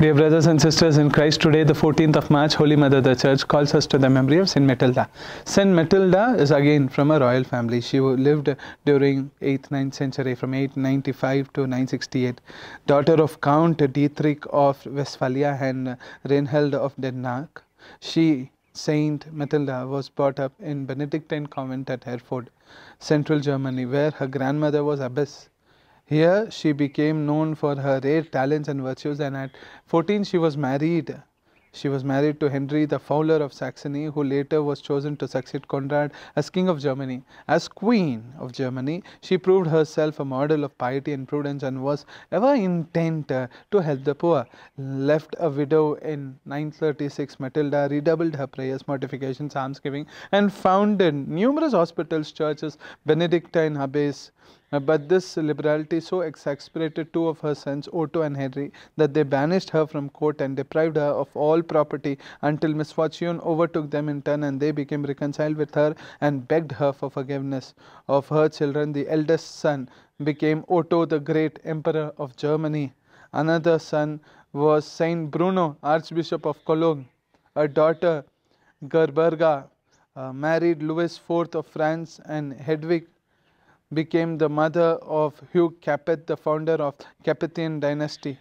Dear brothers and sisters in Christ, today, the 14th of March, Holy Mother the Church calls us to the memory of Saint Matilda. Saint Matilda is again from a royal family. She lived during 8th, 9th century from 895 to 968. Daughter of Count Dietrich of Westphalia and Reinhold of Denmark, she, Saint Matilda, was brought up in Benedictine convent at Herford, central Germany, where her grandmother was abbess here she became known for her rare talents and virtues and at 14 she was married. She was married to Henry the Fowler of Saxony who later was chosen to succeed Conrad as King of Germany. As Queen of Germany, she proved herself a model of piety and prudence and was ever intent uh, to help the poor. Left a widow in 936, Matilda redoubled her prayers, mortifications, almsgiving and founded numerous hospitals, churches, Benedictine abbeys uh, but this liberality so exasperated two of her sons, Otto and Henry, that they banished her from court and deprived her of all property until misfortune overtook them in turn and they became reconciled with her and begged her for forgiveness. Of her children, the eldest son became Otto the Great, Emperor of Germany. Another son was Saint Bruno, Archbishop of Cologne. A daughter, Gerberga, uh, married Louis IV of France and Hedwig became the mother of Hugh Capet, the founder of Capetian dynasty.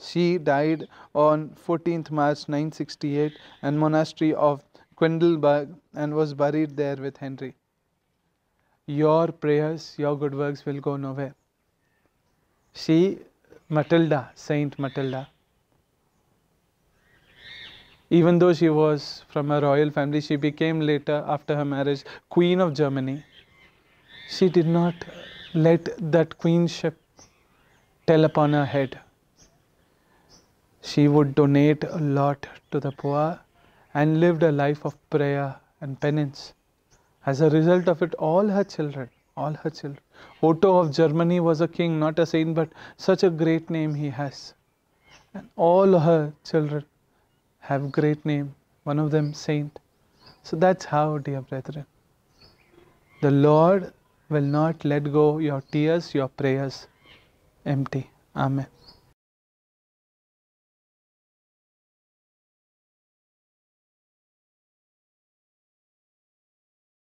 She died on 14th March 968 and monastery of Quindelberg and was buried there with Henry. Your prayers, your good works will go nowhere. She, Matilda, Saint Matilda, even though she was from a royal family, she became later, after her marriage, Queen of Germany she did not let that queenship tell upon her head. She would donate a lot to the poor and lived a life of prayer and penance. As a result of it, all her children, all her children. Otto of Germany was a king, not a saint, but such a great name he has. And all her children have great name, one of them saint. So that's how, dear brethren, the Lord will not let go your tears, your prayers empty. Amen.